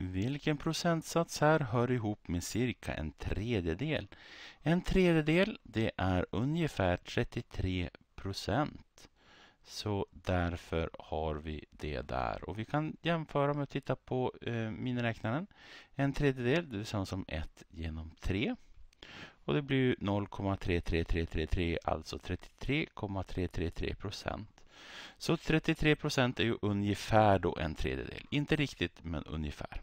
Vilken procentsats här hör ihop med cirka en tredjedel? En tredjedel, det är ungefär 33 procent. Så därför har vi det där. Och vi kan jämföra med att titta på eh, miniräknaren. En tredjedel, det är samma som 1 genom 3. Och det blir 0,33333, alltså 33,333 procent. Så 33 procent är ju ungefär då en tredjedel. Inte riktigt, men ungefär.